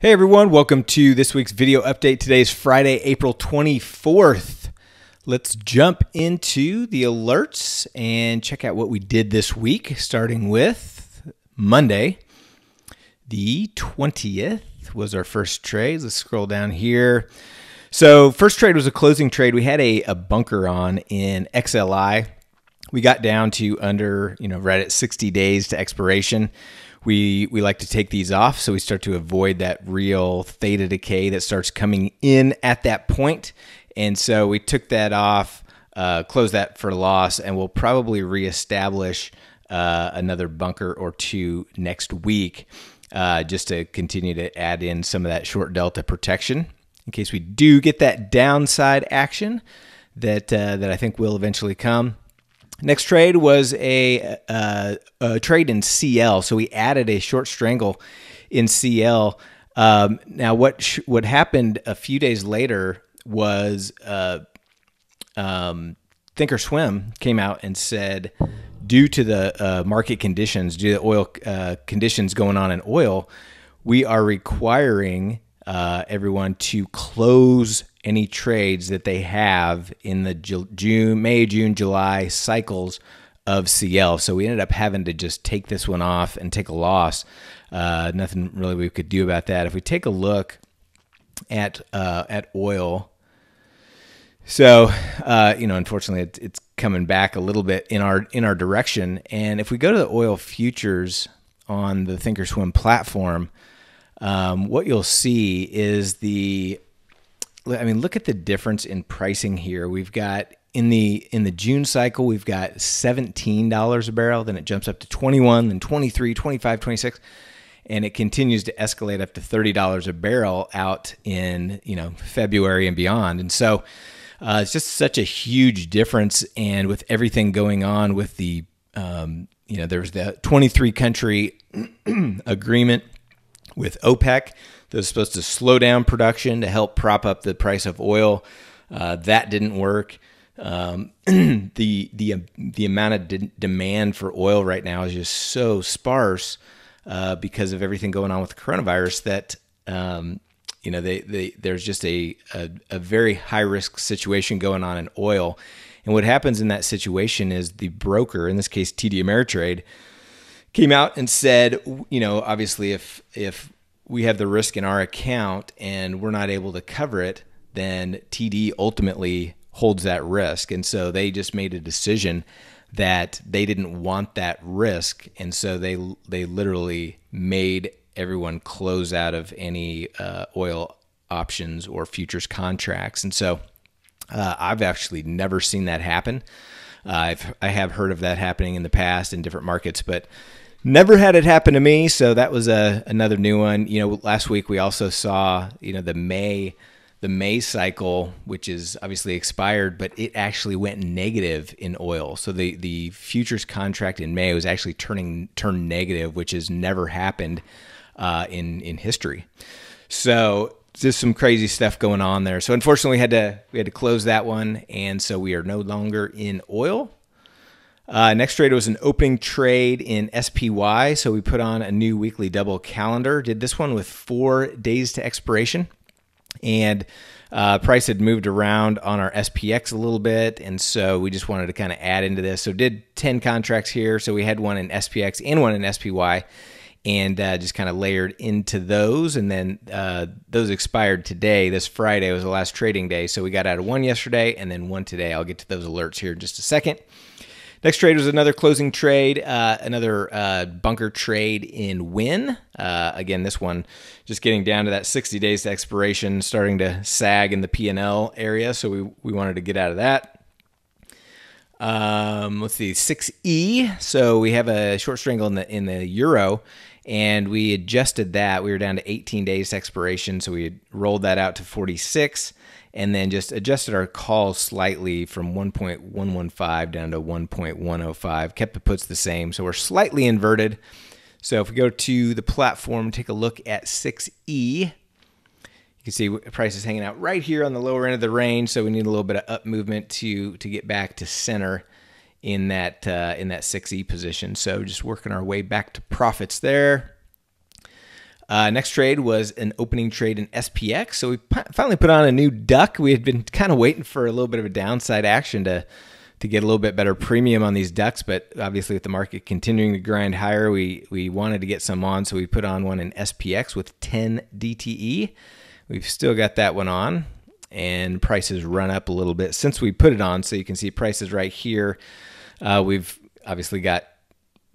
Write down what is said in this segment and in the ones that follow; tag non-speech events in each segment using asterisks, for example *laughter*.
Hey everyone, welcome to this week's video update. Today is Friday, April 24th. Let's jump into the alerts and check out what we did this week, starting with Monday. The 20th was our first trade. Let's scroll down here. So, first trade was a closing trade. We had a, a bunker on in XLI. We got down to under, you know, right at 60 days to expiration we we like to take these off so we start to avoid that real theta decay that starts coming in at that point. And so we took that off, uh, closed that for loss, and we'll probably reestablish uh, another bunker or two next week uh, just to continue to add in some of that short delta protection in case we do get that downside action that uh, that I think will eventually come. Next trade was a, uh, a trade in CL, so we added a short strangle in CL. Um, now, what what happened a few days later was uh, um, Thinkorswim came out and said, due to the uh, market conditions, due to oil uh, conditions going on in oil, we are requiring uh, everyone to close any trades that they have in the June, May, June, July cycles of CL. So we ended up having to just take this one off and take a loss. Uh, nothing really we could do about that. If we take a look at uh, at oil, so uh, you know, unfortunately, it, it's coming back a little bit in our in our direction. And if we go to the oil futures on the Thinkorswim platform, um, what you'll see is the I mean, look at the difference in pricing here. We've got in the in the June cycle, we've got $17 a barrel, then it jumps up to 21, then 23, 25, 26, and it continues to escalate up to $30 a barrel out in, you know, February and beyond. And so uh, it's just such a huge difference and with everything going on with the um, you know, there's the 23 country *clears throat* agreement with OPEC that was supposed to slow down production to help prop up the price of oil. Uh, that didn't work. Um, *clears throat* the the uh, the amount of de- demand for oil right now is just so sparse uh, because of everything going on with the coronavirus that um, you know they, they there's just a, a, a very high risk situation going on in oil. And what happens in that situation is the broker, in this case TD Ameritrade, came out and said, you know, obviously if if we have the risk in our account and we're not able to cover it, then TD ultimately holds that risk. And so they just made a decision that they didn't want that risk, and so they they literally made everyone close out of any uh, oil options or futures contracts. And so uh, I've actually never seen that happen. Uh, I've I have heard of that happening in the past in different markets, but Never had it happen to me, so that was a another new one. You know, last week we also saw you know the May the May cycle, which is obviously expired, but it actually went negative in oil. So the the futures contract in May was actually turning turned negative, which has never happened uh, in in history. So just some crazy stuff going on there. So unfortunately, we had to we had to close that one, and so we are no longer in oil. Uh, next trade was an opening trade in SPY. So we put on a new weekly double calendar. Did this one with four days to expiration. And uh, price had moved around on our SPX a little bit. And so we just wanted to kind of add into this. So did 10 contracts here. So we had one in SPX and one in SPY and uh, just kind of layered into those. And then uh, those expired today. This Friday was the last trading day. So we got out of one yesterday and then one today. I'll get to those alerts here in just a second. Next trade was another closing trade, uh, another uh, bunker trade in Win. Uh, again, this one just getting down to that 60 days to expiration, starting to sag in the P and L area. So we we wanted to get out of that. Um, let's see, 6E. So we have a short strangle in the in the euro, and we adjusted that. We were down to 18 days expiration, so we rolled that out to 46 and then just adjusted our call slightly from 1.115 down to 1.105, kept the puts the same. So we're slightly inverted. So if we go to the platform, take a look at 6E, you can see price is hanging out right here on the lower end of the range. So we need a little bit of up movement to, to get back to center in that, uh, in that 6E position. So just working our way back to profits there. Uh, next trade was an opening trade in SPX. So we finally put on a new duck. We had been kind of waiting for a little bit of a downside action to to get a little bit better premium on these ducks, but obviously with the market continuing to grind higher, we we wanted to get some on, so we put on one in SPX with 10 DTE. We've still got that one on, and prices run up a little bit since we put it on. So you can see prices right here. Uh, we've obviously got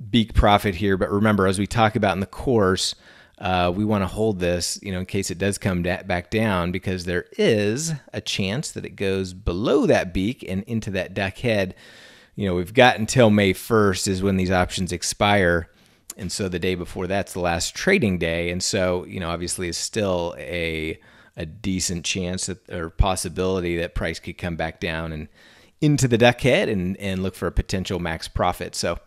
beak profit here, but remember as we talk about in the course uh, we want to hold this, you know, in case it does come back down, because there is a chance that it goes below that beak and into that duck head. You know, we've got until May 1st is when these options expire. And so the day before that's the last trading day. And so, you know, obviously it's still a, a decent chance that, or possibility that price could come back down and into the duck head and, and look for a potential max profit. So,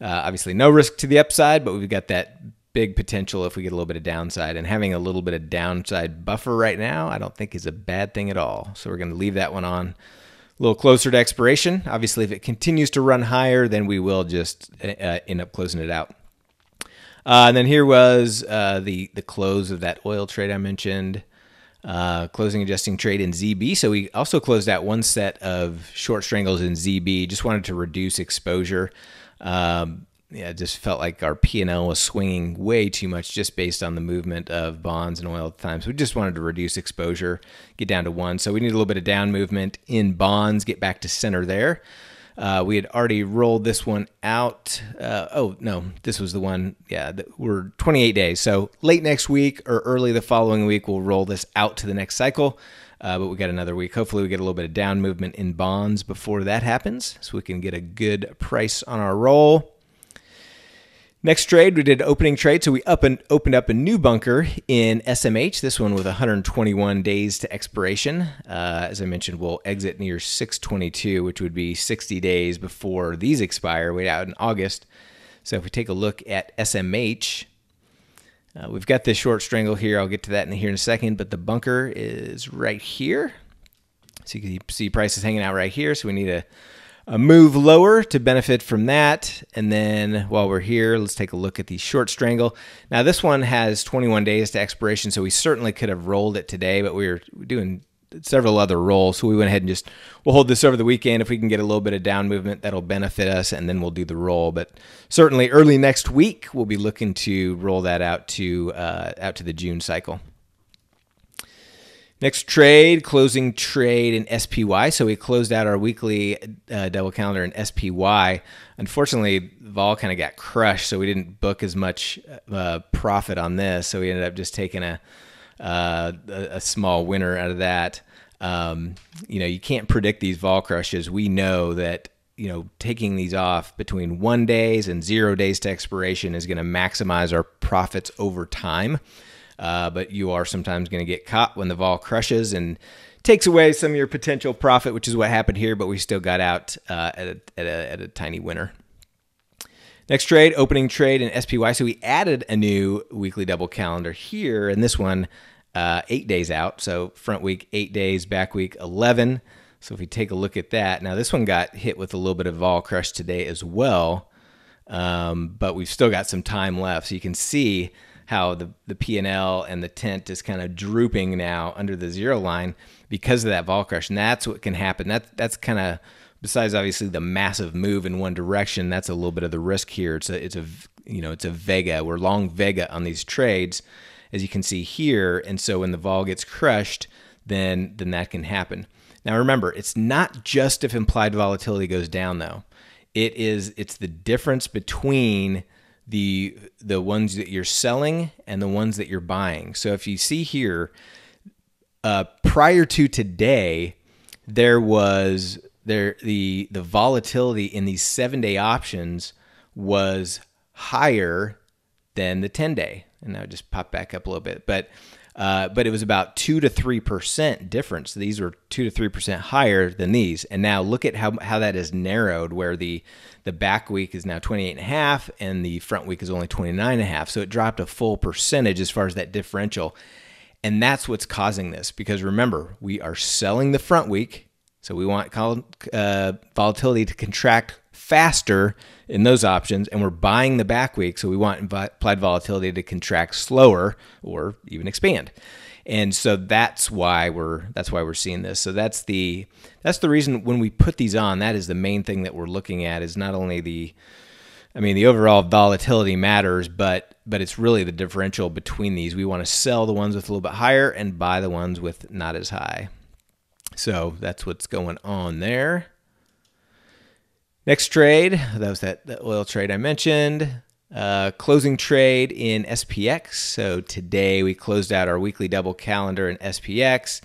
uh, obviously, no risk to the upside, but we've got that big potential if we get a little bit of downside. And having a little bit of downside buffer right now, I don't think is a bad thing at all. So we're going to leave that one on a little closer to expiration. Obviously, if it continues to run higher, then we will just uh, uh end up closing it out. Uh, and then here was uh, the the close of that oil trade I mentioned, uh, closing adjusting trade in ZB. So we also closed out one set of short strangles in ZB. Just wanted to reduce exposure. Um, yeah, it just felt like our P&L was swinging way too much just based on the movement of bonds and oil at the time. So we just wanted to reduce exposure, get down to one. So we need a little bit of down movement in bonds, get back to center there. Uh, we had already rolled this one out. Uh, oh, no, this was the one. Yeah, we're 28 days. So late next week or early the following week, we'll roll this out to the next cycle. Uh, but we got another week. Hopefully, we get a little bit of down movement in bonds before that happens so we can get a good price on our roll. Next trade, we did opening trade, so we up and opened up a new bunker in SMH. This one with 121 days to expiration. Uh, as I mentioned, we'll exit near 622, which would be 60 days before these expire. We're out in August. So if we take a look at SMH, uh, we've got this short strangle here. I'll get to that in here in a second, but the bunker is right here. So you can see prices hanging out right here. So we need to move lower to benefit from that. And then while we're here, let's take a look at the short strangle. Now, this one has 21 days to expiration, so we certainly could have rolled it today, but we were doing several other rolls. So we went ahead and just, we'll hold this over the weekend. If we can get a little bit of down movement, that'll benefit us, and then we'll do the roll. But certainly early next week, we'll be looking to roll that out to, uh, out to the June cycle. Next trade, closing trade in SPY. So we closed out our weekly uh, double calendar in SPY. Unfortunately, Vol kind of got crushed, so we didn't book as much uh, profit on this. So we ended up just taking a uh, a small winner out of that. Um, you know, you can't predict these Vol crushes. We know that you know taking these off between one days and zero days to expiration is going to maximize our profits over time. Uh, but you are sometimes going to get caught when the vol crushes and takes away some of your potential profit, which is what happened here, but we still got out uh, at, a, at, a, at a tiny winner. Next trade, opening trade in SPY. So we added a new weekly double calendar here, and this one uh, eight days out. So front week eight days, back week eleven. So if we take a look at that, now this one got hit with a little bit of vol crush today as well, um, but we've still got some time left. So you can see how the, the P&L and the tent is kind of drooping now under the zero line because of that vol crush. And that's what can happen. That, that's kind of, besides obviously the massive move in one direction, that's a little bit of the risk here. It's a, it's a, you know, it's a Vega. We're long Vega on these trades, as you can see here. And so when the vol gets crushed, then, then that can happen. Now remember, it's not just if implied volatility goes down though. It is, it's the difference between – the the ones that you're selling and the ones that you're buying. So if you see here, uh, prior to today, there was there the the volatility in these seven day options was higher than the ten day, and that would just pop back up a little bit, but uh, but it was about two to three percent difference. These were two to three percent higher than these, and now look at how how that is narrowed, where the the back week is now 28 and a half, and the front week is only 29 and a half. So it dropped a full percentage as far as that differential, and that's what's causing this. Because remember, we are selling the front week, so we want uh, volatility to contract faster in those options, and we're buying the back week, so we want implied volatility to contract slower or even expand. And so that's why we're that's why we're seeing this. So that's the that's the reason when we put these on, that is the main thing that we're looking at is not only the I mean the overall volatility matters, but but it's really the differential between these. We want to sell the ones with a little bit higher and buy the ones with not as high. So that's what's going on there. Next trade, that was that, that oil trade I mentioned. Uh, closing trade in SPX. So today we closed out our weekly double calendar in SPX.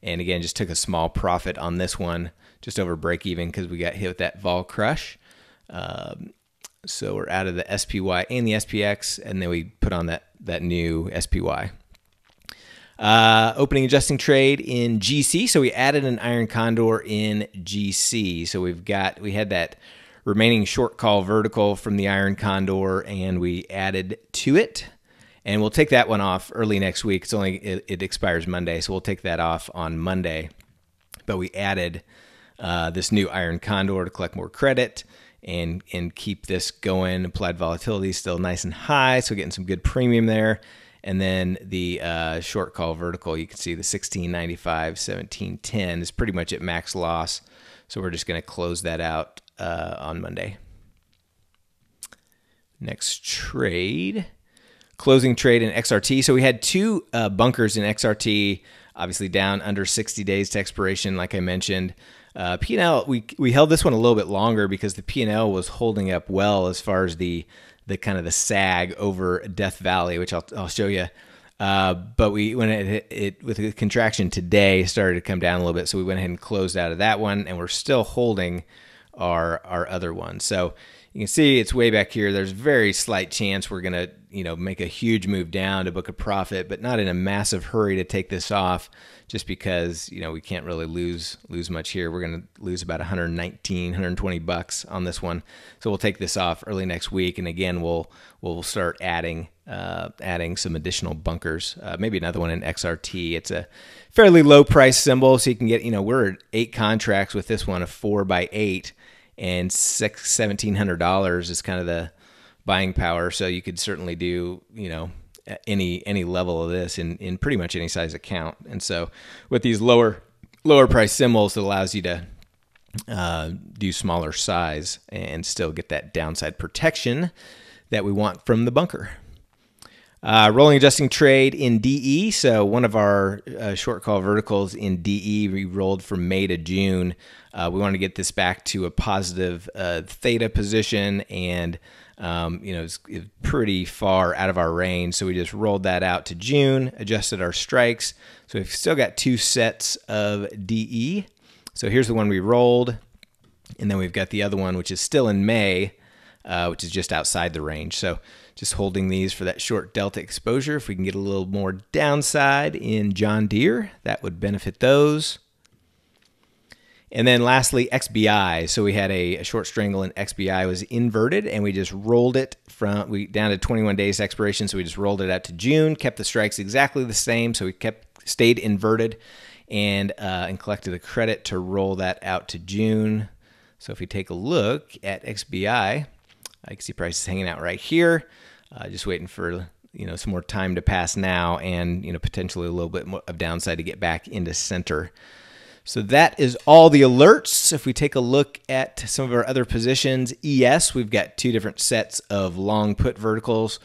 And again, just took a small profit on this one, just over break even because we got hit with that vol crush. Um, so we're out of the SPY and the SPX, and then we put on that that new SPY. Uh, opening adjusting trade in GC, so we added an iron condor in GC. So we've got we had that remaining short call vertical from the iron condor, and we added to it. And we'll take that one off early next week. It's only it, it expires Monday, so we'll take that off on Monday. But we added uh, this new iron condor to collect more credit and and keep this going. Applied volatility is still nice and high, so getting some good premium there. And then the uh, short call vertical, you can see the 1695, 1710 is pretty much at max loss. So we're just going to close that out uh, on Monday. Next trade, closing trade in XRT. So we had two uh, bunkers in XRT, obviously down under 60 days to expiration, like I mentioned. Uh, P&L, we, we held this one a little bit longer because the P&L was holding up well as far as the the kind of the sag over Death Valley, which I'll, I'll show you. Uh, but we when it, it with the contraction today started to come down a little bit, so we went ahead and closed out of that one, and we're still holding our our other one. So you can see it's way back here. There's very slight chance we're going to, you know, make a huge move down to book a profit, but not in a massive hurry to take this off just because, you know, we can't really lose lose much here. We're going to lose about 119, 120 bucks on this one. So we'll take this off early next week and again we'll we'll start adding uh, adding some additional bunkers. Uh, maybe another one in XRT. It's a fairly low price symbol so you can get, you know, we're at 8 contracts with this one a 4 by 8 and six seventeen hundred dollars is kind of the buying power. So you could certainly do you know any any level of this in in pretty much any size account. And so with these lower lower price symbols, it allows you to uh, do smaller size and still get that downside protection that we want from the bunker. Uh, rolling adjusting trade in DE. So, one of our uh, short call verticals in DE, we rolled from May to June. Uh, we want to get this back to a positive uh, theta position and, um, you know, it's it pretty far out of our range. So, we just rolled that out to June, adjusted our strikes. So, we've still got two sets of DE. So, here's the one we rolled. And then we've got the other one, which is still in May. Uh, which is just outside the range. So just holding these for that short delta exposure. If we can get a little more downside in John Deere, that would benefit those. And then lastly, XBI. So we had a, a short strangle and XBI was inverted and we just rolled it from we down to 21 days expiration. So we just rolled it out to June, kept the strikes exactly the same. So we kept stayed inverted and uh, and collected a credit to roll that out to June. So if we take a look at XBI, I can see prices hanging out right here, uh, just waiting for you know some more time to pass now, and you know potentially a little bit of downside to get back into center. So that is all the alerts. If we take a look at some of our other positions, ES, we've got two different sets of long put verticals.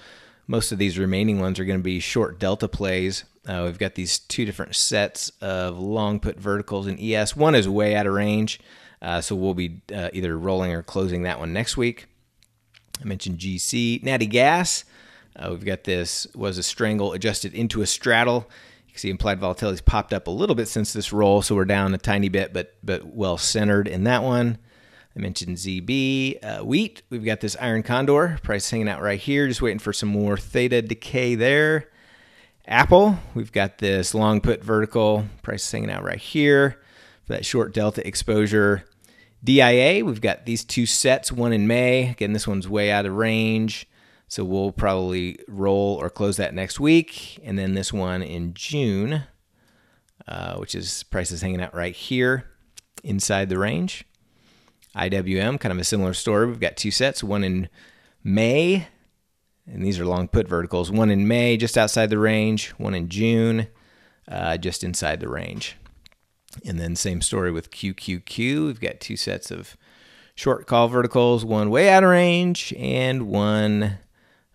Most of these remaining ones are going to be short delta plays. Uh, we've got these two different sets of long put verticals in ES. One is way out of range, uh, so we'll be uh, either rolling or closing that one next week. I mentioned GC. Natty Gas, uh, we've got this, was a strangle adjusted into a straddle. You can see implied volatility's popped up a little bit since this roll, so we're down a tiny bit, but, but well centered in that one. I mentioned ZB. Uh, wheat, we've got this iron condor price hanging out right here, just waiting for some more theta decay there. Apple, we've got this long put vertical price hanging out right here for that short delta exposure. DIA, we've got these two sets, one in May. Again, this one's way out of range. So we'll probably roll or close that next week. And then this one in June, uh, which is prices hanging out right here inside the range. IWM, kind of a similar story. We've got two sets, one in May, and these are long put verticals, one in May, just outside the range, one in June, uh, just inside the range. And then same story with QQQ. We've got two sets of short call verticals, one way out of range and one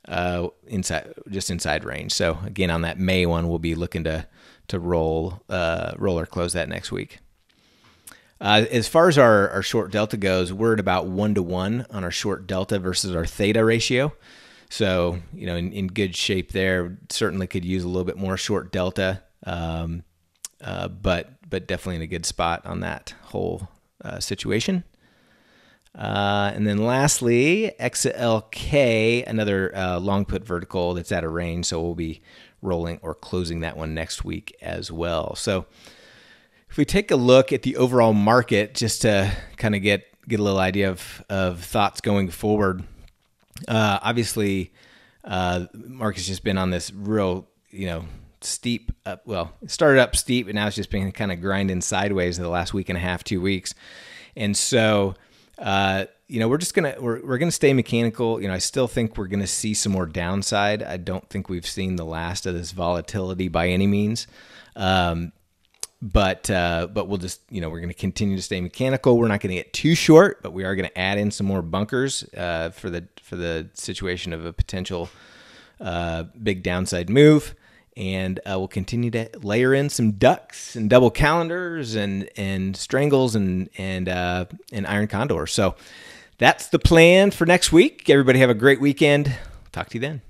uh, inside, just inside range. So again, on that May one, we'll be looking to to roll uh, roll or close that next week. Uh, as far as our, our short delta goes, we're at about one to one on our short delta versus our theta ratio. So, you know, in, in good shape there. Certainly could use a little bit more short delta. Um, uh, but but definitely in a good spot on that whole uh, situation. Uh, and then lastly, XLK, another uh, long put vertical that's out of range. So we'll be rolling or closing that one next week as well. So if we take a look at the overall market, just to kind of get get a little idea of of thoughts going forward. Uh, obviously, uh, has just been on this real, you know, steep up. Well, started up steep, and now it's just been kind of grinding sideways the last week and a half, two weeks. And so, uh, you know, we're just gonna we're we're gonna stay mechanical. You know, I still think we're gonna see some more downside. I don't think we've seen the last of this volatility by any means. Um, but uh, but we'll just you know we're going to continue to stay mechanical. We're not going to get too short, but we are going to add in some more bunkers uh, for the for the situation of a potential uh, big downside move and uh, we'll continue to layer in some ducks and double calendars and and strangles and and uh, and iron condors. So that's the plan for next week. Everybody have a great weekend. Talk to you then.